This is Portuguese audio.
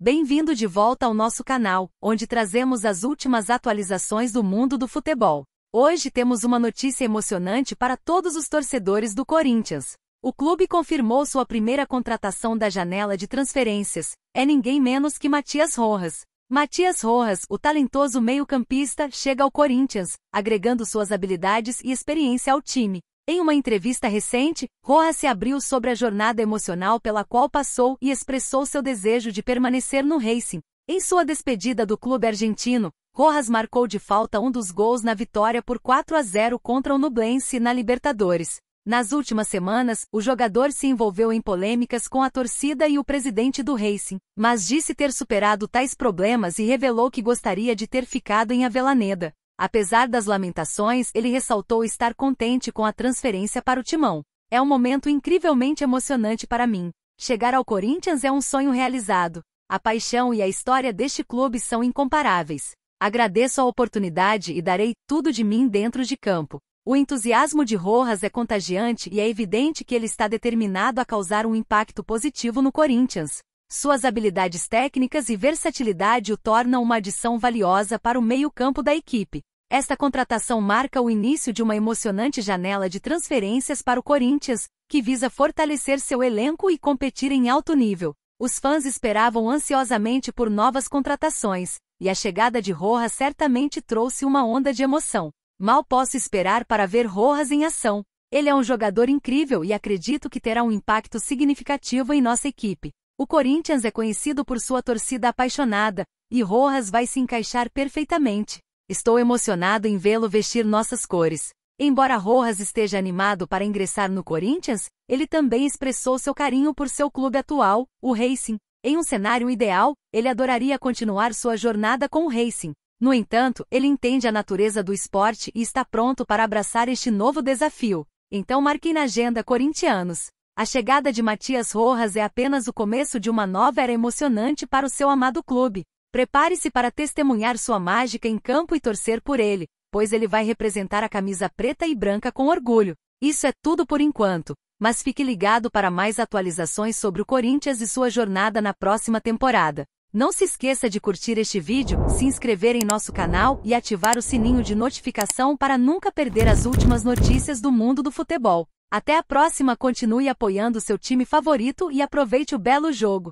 Bem-vindo de volta ao nosso canal, onde trazemos as últimas atualizações do mundo do futebol. Hoje temos uma notícia emocionante para todos os torcedores do Corinthians. O clube confirmou sua primeira contratação da janela de transferências. É ninguém menos que Matias Rojas. Matias Rojas, o talentoso meio-campista, chega ao Corinthians, agregando suas habilidades e experiência ao time. Em uma entrevista recente, Rojas se abriu sobre a jornada emocional pela qual passou e expressou seu desejo de permanecer no Racing. Em sua despedida do clube argentino, Rojas marcou de falta um dos gols na vitória por 4 a 0 contra o Nublense na Libertadores. Nas últimas semanas, o jogador se envolveu em polêmicas com a torcida e o presidente do Racing, mas disse ter superado tais problemas e revelou que gostaria de ter ficado em Avelaneda. Apesar das lamentações, ele ressaltou estar contente com a transferência para o Timão. É um momento incrivelmente emocionante para mim. Chegar ao Corinthians é um sonho realizado. A paixão e a história deste clube são incomparáveis. Agradeço a oportunidade e darei tudo de mim dentro de campo. O entusiasmo de Rojas é contagiante e é evidente que ele está determinado a causar um impacto positivo no Corinthians. Suas habilidades técnicas e versatilidade o tornam uma adição valiosa para o meio-campo da equipe. Esta contratação marca o início de uma emocionante janela de transferências para o Corinthians, que visa fortalecer seu elenco e competir em alto nível. Os fãs esperavam ansiosamente por novas contratações, e a chegada de Rojas certamente trouxe uma onda de emoção. Mal posso esperar para ver Rojas em ação. Ele é um jogador incrível e acredito que terá um impacto significativo em nossa equipe. O Corinthians é conhecido por sua torcida apaixonada, e Rojas vai se encaixar perfeitamente. Estou emocionado em vê-lo vestir nossas cores. Embora Rojas esteja animado para ingressar no Corinthians, ele também expressou seu carinho por seu clube atual, o Racing. Em um cenário ideal, ele adoraria continuar sua jornada com o Racing. No entanto, ele entende a natureza do esporte e está pronto para abraçar este novo desafio. Então marque na agenda corintianos. A chegada de Matias Rojas é apenas o começo de uma nova era emocionante para o seu amado clube. Prepare-se para testemunhar sua mágica em campo e torcer por ele, pois ele vai representar a camisa preta e branca com orgulho. Isso é tudo por enquanto, mas fique ligado para mais atualizações sobre o Corinthians e sua jornada na próxima temporada. Não se esqueça de curtir este vídeo, se inscrever em nosso canal e ativar o sininho de notificação para nunca perder as últimas notícias do mundo do futebol. Até a próxima, continue apoiando seu time favorito e aproveite o belo jogo.